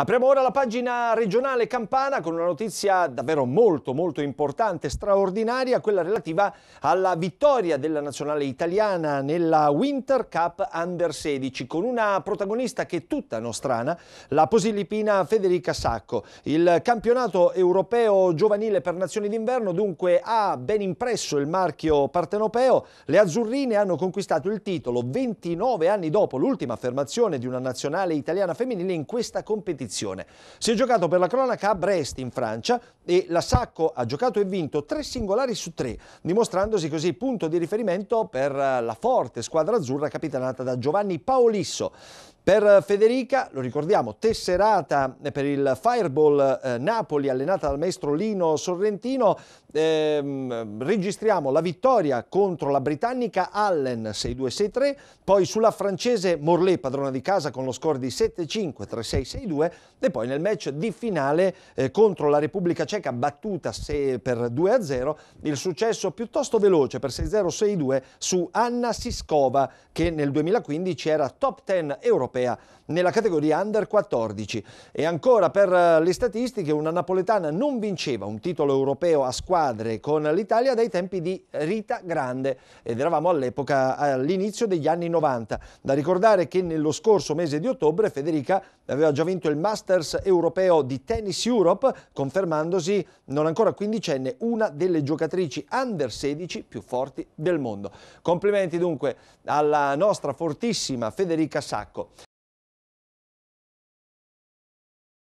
Apriamo ora la pagina regionale campana con una notizia davvero molto molto importante, straordinaria, quella relativa alla vittoria della nazionale italiana nella Winter Cup Under 16 con una protagonista che è tutta nostrana, la posilipina Federica Sacco. Il campionato europeo giovanile per nazioni d'inverno dunque ha ben impresso il marchio partenopeo, le azzurrine hanno conquistato il titolo 29 anni dopo l'ultima affermazione di una nazionale italiana femminile in questa competizione competizione. Si è giocato per la cronaca a Brest in Francia e la Sacco ha giocato e vinto tre singolari su tre, dimostrandosi così punto di riferimento per eh, la forte squadra azzurra capitanata da Giovanni Paolisso. Per Federica, lo ricordiamo, tesserata per il Fireball eh, Napoli allenata dal maestro Lino Sorrentino, ehm, registriamo la vittoria contro la britannica Allen 6-2-6-3, poi sulla francese Morlet padrona di casa con lo score di 7-5, 3-6-6-2 e poi nel match di finale eh, contro la Repubblica Ceca battuta per 2-0, il successo piuttosto veloce per 6-0-6-2 su Anna Siskova che nel 2015 era top 10 europea europea nella categoria Under 14. E ancora per eh, le statistiche una napoletana non vinceva un titolo europeo a squadre con l'Italia dai tempi di Rita Grande ed eravamo all'epoca all'inizio degli anni 90. Da ricordare che nello scorso mese di ottobre Federica aveva già vinto il Masters europeo di Tennis Europe confermandosi non ancora quindicenne una delle giocatrici Under 16 più forti del mondo. Complimenti dunque alla nostra fortissima Federica Sacco.